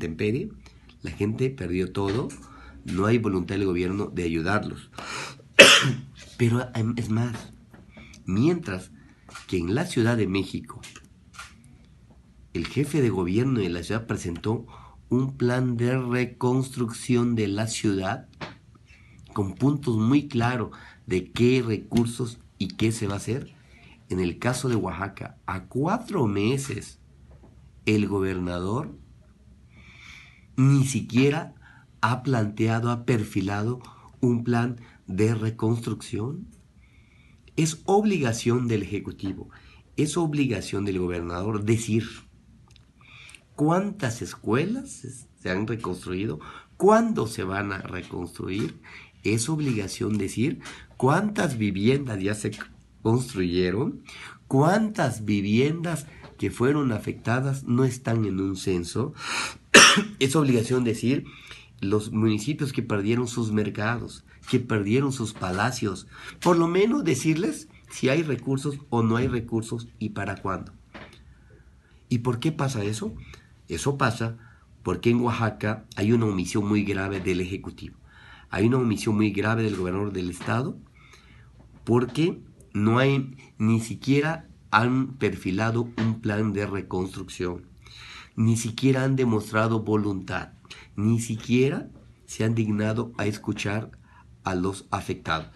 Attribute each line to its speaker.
Speaker 1: intemperie, la gente perdió todo, no hay voluntad del gobierno de ayudarlos. Pero em, es más, mientras que en la Ciudad de México el jefe de gobierno de la ciudad presentó un plan de reconstrucción de la ciudad con puntos muy claros de qué recursos y qué se va a hacer. En el caso de Oaxaca, a cuatro meses, el gobernador ni siquiera ha planteado, ha perfilado un plan de reconstrucción? Es obligación del Ejecutivo, es obligación del gobernador decir cuántas escuelas se han reconstruido, cuándo se van a reconstruir, es obligación decir cuántas viviendas ya se construyeron, cuántas viviendas que fueron afectadas no están en un censo, es obligación decir los municipios que perdieron sus mercados, que perdieron sus palacios, por lo menos decirles si hay recursos o no hay recursos y para cuándo. ¿Y por qué pasa eso? Eso pasa porque en Oaxaca hay una omisión muy grave del Ejecutivo. Hay una omisión muy grave del gobernador del Estado porque no hay, ni siquiera han perfilado un plan de reconstrucción ni siquiera han demostrado voluntad, ni siquiera se han dignado a escuchar a los afectados.